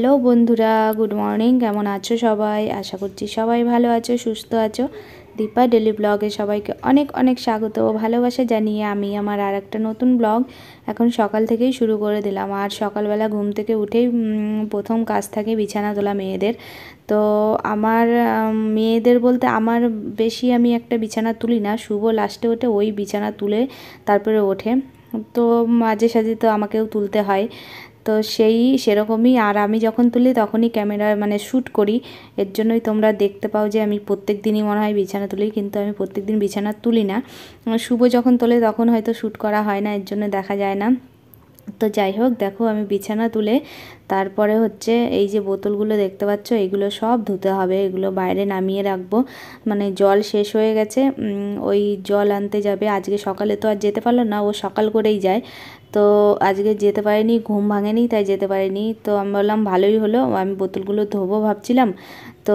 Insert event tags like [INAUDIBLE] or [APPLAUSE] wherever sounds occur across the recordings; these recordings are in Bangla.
হ্যালো বন্ধুরা গুড মর্নিং কেমন আছো সবাই আশা করছি সবাই ভালো আছো সুস্থ আছো দীপা ডেলি ব্লগে সবাইকে অনেক অনেক স্বাগত ও ভালোবাসা জানিয়ে আমি আমার আর একটা নতুন ব্লগ এখন সকাল থেকেই শুরু করে দিলাম আর সকালবেলা ঘুম থেকে উঠেই প্রথম কাজ থাকে বিছানা তোলা মেয়েদের তো আমার মেয়েদের বলতে আমার বেশি আমি একটা বিছানা তুলি না শুভ লাস্টে ওঠে ওই বিছানা তুলে তারপরে ওঠে তো মাঝে সাঝে তো আমাকেও তুলতে হয় তো সেই সেরকমই আর আমি যখন তুলি তখনই ক্যামেরা মানে শ্যুট করি এর জন্যই তোমরা দেখতে পাও যে আমি প্রত্যেক দিনই মনে হয় বিছানা তুলি কিন্তু আমি প্রত্যেক দিন বিছানা তুলি না শুভ যখন তোলে তখন হয়তো শ্যুট করা হয় না এর জন্য দেখা যায় না তো যাই হোক দেখো আমি বিছানা তুলে তারপরে হচ্ছে এই যে বোতলগুলো দেখতে পাচ্ছ এগুলো সব ধুতে হবে এগুলো বাইরে নামিয়ে রাখবো মানে জল শেষ হয়ে গেছে ওই জল আনতে যাবে আজকে সকালে তো আর যেতে পারলো না ও সকাল করেই যায় তো আজকে যেতে পারিনি ঘুম ভাঙেনি তাই যেতে পারিনি তো আমি বললাম ভালোই হলো আমি বোতলগুলো ধোবো ভাবছিলাম তো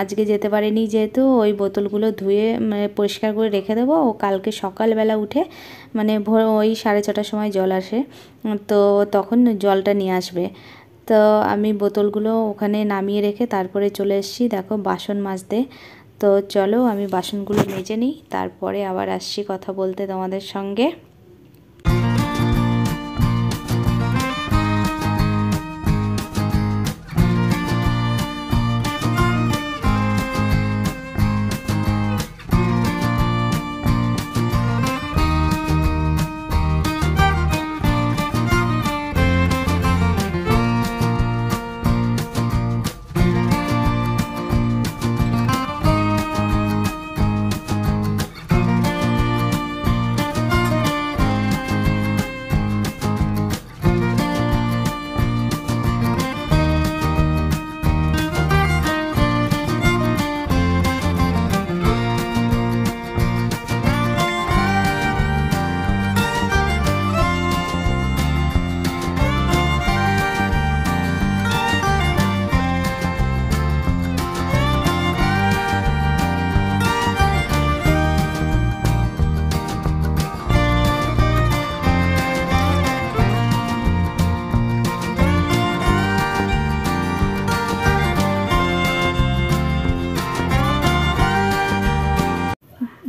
আজকে যেতে পারিনি যেহেতু ওই বোতলগুলো ধুয়ে মানে পরিষ্কার করে রেখে দেবো ও কালকে সকালবেলা উঠে মানে ভোর ওই সাড়ে ছটার সময় জল আসে তো তখন জলটা নিয়ে আসবে তো আমি বোতলগুলো ওখানে নামিয়ে রেখে তারপরে চলে এসেছি দেখো বাসন মাজতে তো চলো আমি বাসনগুলো মেজে নিই তারপরে আবার আসছি কথা বলতে তোমাদের সঙ্গে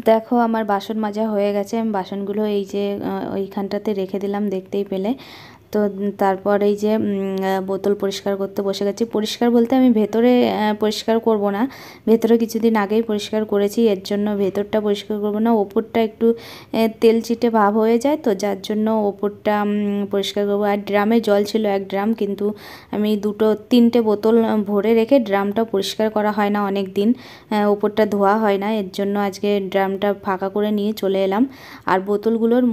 দেখো আমার বাসন মাজা হয়ে গেছে আমি বাসনগুলো এই যে ওইখানটাতে রেখে দিলাম দেখতেই পেলে তো তারপর এই যে বোতল পরিষ্কার করতে বসে গেছি পরিষ্কার বলতে আমি ভেতরে পরিষ্কার করব না ভেতরে কিছুদিন আগেই পরিষ্কার করেছি এর জন্য ভেতরটা পরিষ্কার করব না ওপরটা একটু তেল চিটে ভাব হয়ে যায় তো যার জন্য ওপরটা পরিষ্কার করবো আর ড্রামে জল ছিল এক ড্রাম কিন্তু আমি দুটো তিনটে বোতল ভরে রেখে ড্রামটা পরিষ্কার করা হয় না অনেক দিন ওপরটা ধোয়া হয় না এর জন্য আজকে ড্রামটা ফাঁকা করে নিয়ে চলে এলাম আর বোতলগুলোর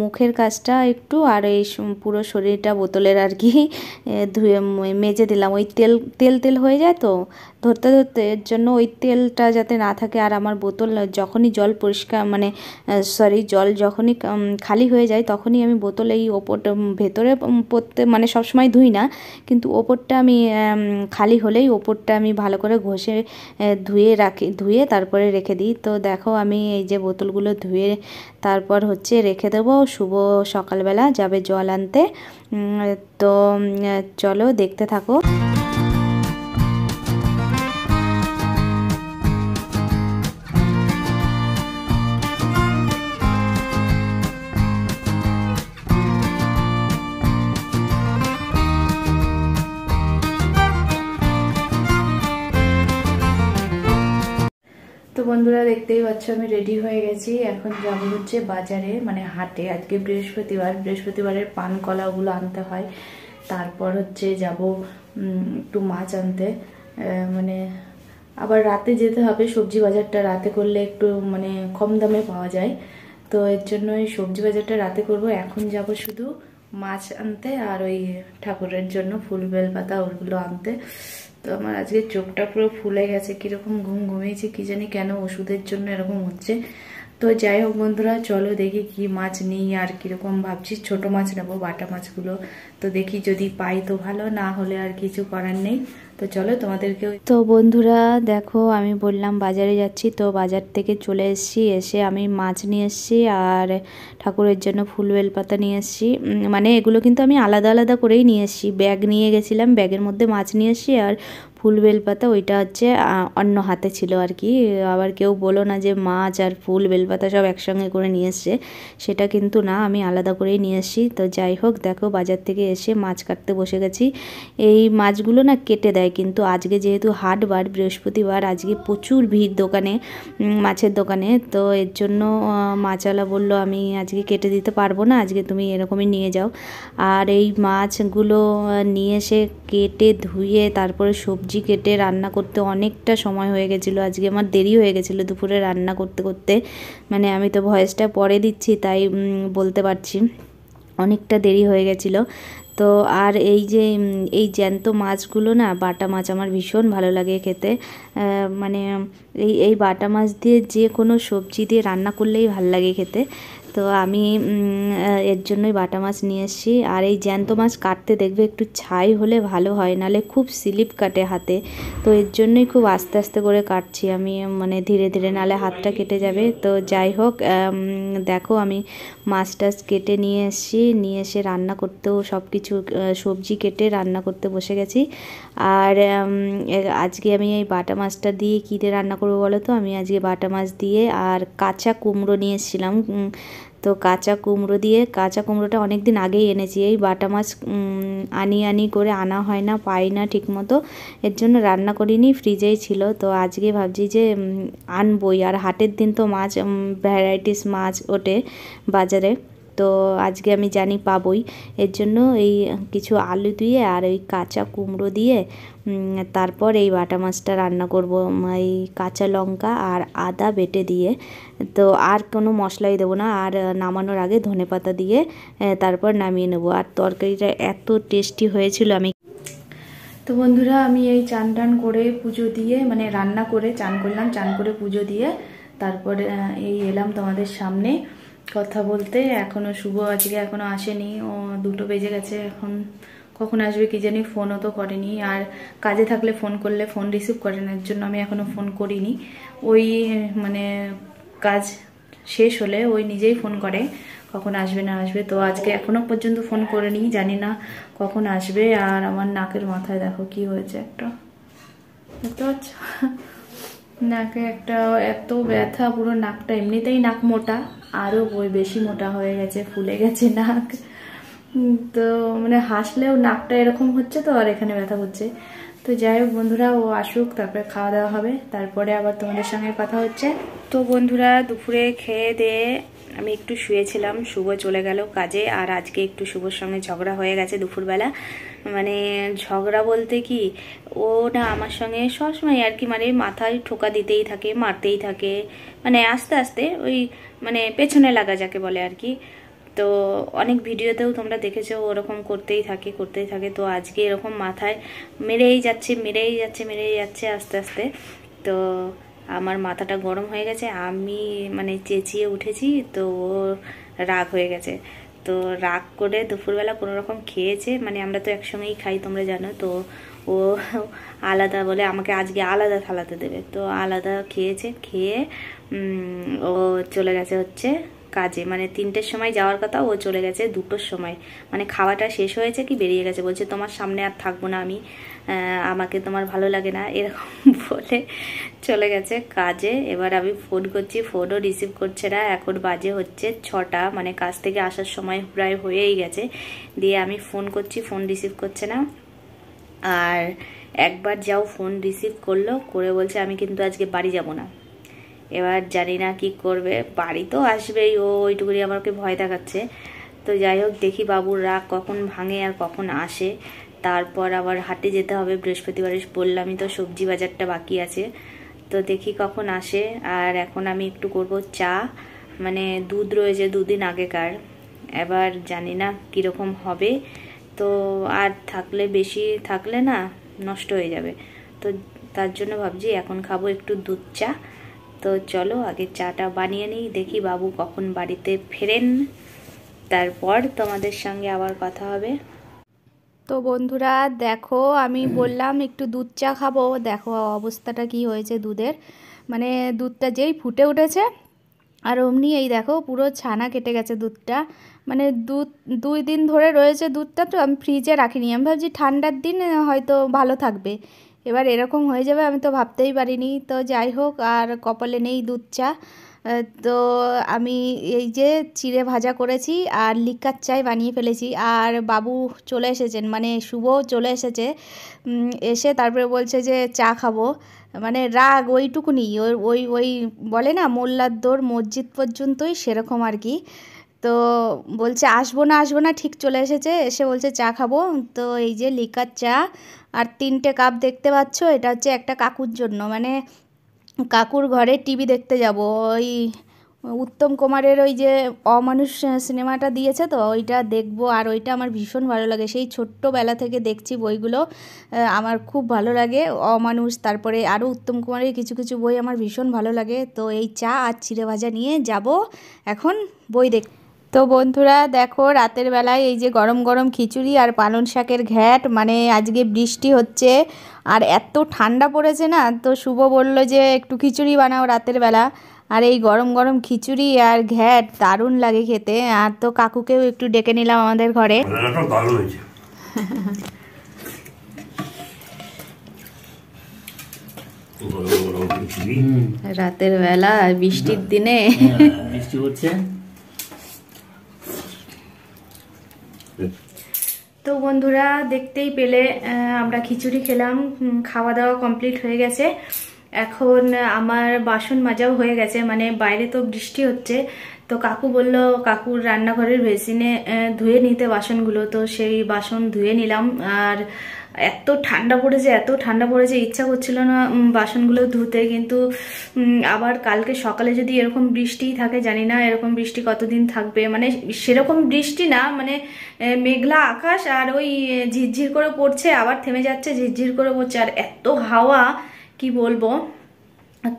মুখের কাজটা একটু আর এই পুরো শরীরটা বোতলের আর কি ধুয়ে মেজে দিলাম ওই তেল তেল তেল হয়ে যায় তো ধরতে ধরতে এর জন্য ওই তেলটা যাতে না থাকে আর আমার বোতল যখনই জল পরিষ্কার মানে সরি জল যখনই খালি হয়ে যায় তখনই আমি বোতল এই ওপর ভেতরে পড়তে মানে সবসময় ধুই না কিন্তু ওপরটা আমি খালি হলেই ওপরটা আমি ভালো করে ঘষে ধুয়ে রাখি ধুয়ে তারপরে রেখে দিই তো দেখো আমি এই যে বোতলগুলো ধুয়ে তারপর হচ্ছে রেখে দেবো শুভ সকালবেলা যাবে জল আনতে তো চলো দেখতে থাকো বন্ধুরা দেখতেই পাচ্ছ আমি রেডি হয়ে গেছি এখন যাবো হচ্ছে বাজারে মানে হাটে আজকে বৃহস্পতিবার বৃহস্পতিবারের পান কলাগুলো আনতে হয় তারপর হচ্ছে যাব একটু মাছ আনতে মানে আবার রাতে যেতে হবে সবজি বাজারটা রাতে করলে একটু মানে কম দামে পাওয়া যায় তো এর জন্য ওই সবজি বাজারটা রাতে করব এখন যাব শুধু মাছ আনতে আর ওই ঠাকুরের জন্য ফুল বেল পাতা ওগুলো আনতে তো আমার আজকে চোখটা পুরো ফুলে গেছে কিরকম ঘুম ঘুমিয়েছি কি জানি কেন ওষুধের জন্য এরকম হচ্ছে তো যাই হোক বন্ধুরা চলো দেখি কি মাছ নিই আর কীরকম ভাবছি ছোট মাছ নেবো বাটা মাছগুলো তো দেখি যদি পাই তো ভালো না হলে আর কিছু করার নেই তো চলো তোমাদেরকে তো বন্ধুরা দেখো আমি বললাম বাজারে যাচ্ছি তো বাজার থেকে চলে এসেছি এসে আমি মাছ নিয়ে এসেছি আর ঠাকুরের জন্য ফুল বেলপাতা নিয়ে এসেছি মানে এগুলো কিন্তু আমি আলাদা আলাদা করেই নিয়ে এসেছি ব্যাগ নিয়ে গেছিলাম ব্যাগের মধ্যে মাছ নিয়ে এসেছি আর ফুল বেলপাতা ওইটা হচ্ছে অন্য হাতে ছিল আর কি আবার কেউ বলো না যে মাছ আর ফুল বেলপাতা সব একসঙ্গে করে নিয়ে এসছে সেটা কিন্তু না আমি আলাদা করেই নিয়ে এসছি তো যাই হোক দেখো বাজার থেকে এসে মাছ কাটতে বসে গেছি এই মাছগুলো না কেটে দেয় কিন্তু আজকে যেহেতু হাটবার বৃহস্পতিবার আজকে প্রচুর ভিড় দোকানে মাছের দোকানে তো এর জন্য মাছওয়ালা বলল আমি আজকে কেটে দিতে পারবো না আজকে তুমি এরকমই নিয়ে যাও আর এই মাছগুলো নিয়ে এসে কেটে ধুয়ে তারপরে সবজি সবজি কেটে রান্না করতে অনেকটা সময় হয়ে গেছিলো আজকে আমার দেরি হয়ে গেছিলো দুপুরে রান্না করতে করতে মানে আমি তো ভয়েসটা পরে দিচ্ছি তাই বলতে পারছি অনেকটা দেরি হয়ে গেছিলো তো আর এই যে এই জ্যান্ত মাছগুলো না বাটা মাছ আমার ভীষণ ভালো লাগে খেতে মানে এই এই বাটা মাছ দিয়ে যে কোনো সবজি দিয়ে রান্না করলেই ভাল লাগে খেতে তো আমি এর জন্যই বাটা মাছ নিয়ে এসেছি আর এই জ্যান্ত মাছ কাটতে দেখবে একটু ছাই হলে ভালো হয় নালে খুব স্লিপ কাটে হাতে তো এর জন্যই খুব আস্তে আস্তে করে কাটছি আমি মানে ধীরে ধীরে নালে হাতটা কেটে যাবে তো যাই হোক দেখো আমি মাছ টাছ কেটে নিয়ে এসেছি নিয়ে এসে রান্না করতেও সব কিছু সবজি কেটে রান্না করতে বসে গেছি আর আজকে আমি এই বাটা মাছটা দিয়ে কী দিয়ে রান্না করবো বলো তো আমি আজকে বাটা মাছ দিয়ে আর কাঁচা কুমড়ো নিয়ে এসেছিলাম তো কাঁচা কুমড়ো দিয়ে কাঁচা কুমড়োটা অনেক দিন আগেই এনেছি এই বাটা মাছ আনি আনি করে আনা হয় না পাই না ঠিকমতো এর জন্য রান্না করিনি ফ্রিজেই ছিল তো আজকে ভাবছি যে আনবই আর হাটের দিন তো মাছ ভ্যারাইটিস মাছ ওঠে বাজারে তো আজকে আমি জানি পাবই এর জন্য এই কিছু আলু দিয়ে আর ওই কাঁচা কুমড়ো দিয়ে তারপর এই বাটা মাছটা রান্না করব এই কাঁচা লঙ্কা আর আদা বেটে দিয়ে তো আর কোনো মশলাই দেবো না আর নামানোর আগে ধনে পাতা দিয়ে তারপর নামিয়ে নেবো আর তরকারিটা এত টেস্টি হয়েছিল আমি তো বন্ধুরা আমি এই চান টান করে পুজো দিয়ে মানে রান্না করে চান করলাম চান করে পুজো দিয়ে তারপরে এই এলাম তোমাদের সামনে কথা বলতে এখনও শুভ আজকে এখনও আসেনি ও দুটো বেজে গেছে এখন কখন আসবে কি জানি ফোনও তো করেনি আর কাজে থাকলে ফোন করলে ফোন রিসিভ করে না এর জন্য আমি এখনও ফোন করিনি ওই মানে কাজ শেষ হলে ওই নিজেই ফোন করে কখন আসবে না আসবে তো আজকে এখনও পর্যন্ত ফোন করেনি জানি না কখন আসবে আর আমার নাকের মাথায় দেখো কি হয়েছে একটা দেখতে পাচ্ছ নাকে একটা এত ব্যথা পুরো নাকটা এমনিতেই নাক মোটা আরও বই বেশি মোটা হয়ে গেছে ফুলে গেছে নাক তো মানে হাসলেও নাকটা এরকম হচ্ছে তো আর এখানে ব্যথা হচ্ছে তো যাই হোক বন্ধুরা ও আসুক তারপরে খাওয়া দাওয়া হবে তারপরে আবার তোমাদের সঙ্গে কথা হচ্ছে তো বন্ধুরা দুপুরে খেয়ে দেয়ে আমি একটু শুয়েছিলাম শুভ চলে গেল কাজে আর আজকে একটু শুভর সঙ্গে ঝগড়া হয়ে গেছে দুপুরবেলা মানে ঝগড়া বলতে কি ও না আমার সঙ্গে সবসময় আর কি মানে মাথায় ঠোকা দিতেই থাকে মারতেই থাকে মানে আস্তে আস্তে ওই মানে পেছনে লাগা যাকে বলে আর কি তো অনেক ভিডিওতেও তোমরা দেখেছো ওরকম করতেই থাকে করতেই থাকে তো আজকে এরকম মাথায় মেরেই যাচ্ছে মেরেই যাচ্ছে মেরেই যাচ্ছে আস্তে আস্তে তো আমার মাথাটা গরম হয়ে গেছে আমি মানে চেঁচিয়ে উঠেছি তো ও রাগ হয়ে গেছে তো রাগ করে দুপুরবেলা কোনো রকম খেয়েছে মানে আমরা তো একসঙ্গেই খাই তোমরা জানো তো ও আলাদা বলে আমাকে আজকে আলাদা থালাতে দেবে তো আলাদা খেয়েছে খেয়ে ও চলে গেছে হচ্ছে কাজে মানে তিনটের সময় যাওয়ার কথা ও চলে গেছে দুটোর সময় মানে খাওয়াটা শেষ হয়েছে কি বেরিয়ে গেছে বলছে তোমার সামনে আর থাকবো না আমি আমাকে তোমার ভালো লাগে না এরকম [LAUGHS] বলে চলে গেছে কাজে এবার আমি ফোন করছি ফোনও রিসিভ করছে না এখন বাজে হচ্ছে ছটা মানে কাজ থেকে আসার সময় প্রায় হয়েই গেছে দিয়ে আমি ফোন করছি ফোন রিসিভ করছে না আর একবার যাও ফোন রিসিভ করলো করে বলছে আমি কিন্তু আজকে বাড়ি যাব না এবার জানি না কি করবে বাড়ি তো আসবেই ও ওইটুকুনি আমাকে ভয় দেখাচ্ছে তো যাই হোক দেখি বাবুর রাগ কখন ভাঙে আর কখন আসে তারপর আবার হাটে যেতে হবে বৃহস্পতিবার বললামই তো সবজি বাজারটা বাকি আছে তো দেখি কখন আসে আর এখন আমি একটু করব চা মানে দুধ রয়েছে দুদিন আগেকার এবার জানি না কীরকম হবে তো আর থাকলে বেশি থাকলে না নষ্ট হয়ে যাবে তো তার জন্য ভাবছি এখন খাবো একটু দুধ চা তো চলো আগে চাটা বানিয়ে নিই দেখি বাবু কখন বাড়িতে ফেরেন তারপর তোমাদের সঙ্গে আবার কথা হবে তো বন্ধুরা দেখো আমি বললাম একটু দুধ চা খাবো দেখো অবস্থাটা কি হয়েছে দুধের মানে দুধটা যেই ফুটে উঠেছে আর অমনি এই দেখো পুরো ছানা কেটে গেছে দুধটা মানে দুধ দুই দিন ধরে রয়েছে দুধটা তো আমি ফ্রিজে রাখিনি আমি ভাবছি ঠান্ডার দিন হয়তো ভালো থাকবে এবার এরকম হয়ে যাবে আমি তো ভাবতেই পারিনি তো যাই হোক আর কপালে নেই দুধ চা তো আমি এই যে চিড়ে ভাজা করেছি আর লিকার চাই বানিয়ে ফেলেছি আর বাবু চলে এসেছেন মানে শুভ চলে এসেছে এসে তারপরে বলছে যে চা খাবো মানে রাগ ওইটুকুনি ওই ওই ওই বলে না মোল্লার দৌড় মসজিদ পর্যন্তই সেরকম আর কি তো বলছে আসবো না আসবো না ঠিক চলে এসেছে এসে বলছে চা খাবো তো এই যে লিকার চা আর তিনটে কাপ দেখতে পাচ্ছ এটা হচ্ছে একটা কাকুর জন্য মানে কাকুর ঘরে টিভি দেখতে যাব ওই উত্তম কুমারের ওই যে অমানুষ সিনেমাটা দিয়েছে তো ওইটা দেখবো আর ওইটা আমার ভীষণ ভালো লাগে সেই ছোট্টবেলা থেকে দেখছি বইগুলো আমার খুব ভালো লাগে অমানুষ তারপরে আরও উত্তম কুমারের কিছু কিছু বই আমার ভীষণ ভালো লাগে তো এই চা আর চিড়ে ভাজা নিয়ে যাব এখন বই দেখতে তো বন্ধুরা দেখো রাতের বেলায় এই যে গরম গরম খিচুড়ি আর পালন শাকের ঘ্যাট মানে আজকে বৃষ্টি হচ্ছে আর এত ঠান্ডা পড়েছে না তো শুভ বলল যে একটু খিচুড়ি বানাও রাতের বেলা আর এই গরম গরম খিচুড়ি আর ঘ্যাট দারুণ লাগে খেতে আর তো কাকুকেও একটু ডেকে নিলাম আমাদের ঘরে রাতের বেলা বৃষ্টির দিনে বৃষ্টি হচ্ছে তো বন্ধুরা দেখতেই পেলে আমরা খিচুড়ি খেলাম খাওয়া দাওয়া কমপ্লিট হয়ে গেছে এখন আমার বাসন মাজাও হয়ে গেছে মানে বাইরে তো বৃষ্টি হচ্ছে তো কাকু বলল কাকুর রান্নাঘরের বেসিনে ধুয়ে নিতে বাসনগুলো তো সেই বাসন ধুয়ে নিলাম আর এত ঠান্ডা পড়েছে এত ঠান্ডা পড়েছে ইচ্ছা করছিল না বাসনগুলো ধুতে কিন্তু আবার কালকে সকালে যদি এরকম বৃষ্টিই থাকে জানি না এরকম বৃষ্টি কতদিন থাকবে মানে সেরকম বৃষ্টি না মানে মেঘলা আকাশ আর ওই ঝিরঝির করে পড়ছে আবার থেমে যাচ্ছে ঝিরঝির করে পড়ছে আর এত হাওয়া কি বলবো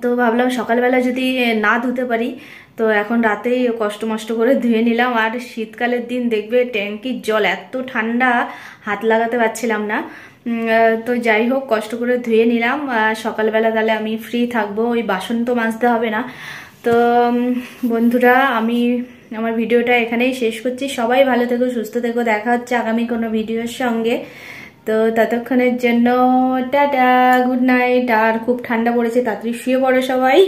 তো ভাবলাম সকালবেলা যদি না ধুতে পারি তো এখন রাতেই কষ্ট মষ্ট করে ধুয়ে নিলাম আর শীতকালের দিন দেখবে ট্যাঙ্কির জল এত ঠান্ডা হাত লাগাতে পারছিলাম না তো যাই হোক কষ্ট করে ধুয়ে নিলাম সকালবেলা তাহলে আমি ফ্রি থাকবো ওই বাসন তো মাজতে হবে না তো বন্ধুরা আমি আমার ভিডিওটা এখানেই শেষ করছি সবাই ভালো থেকো সুস্থ থেকো দেখা হচ্ছে আগামী কোনো ভিডিওর সঙ্গে তো ততক্ষণের জন্য টাটা গুড নাইট আর খুব ঠান্ডা পড়েছে তাড়াতাড়ি শুয়ে পড়ো সবাই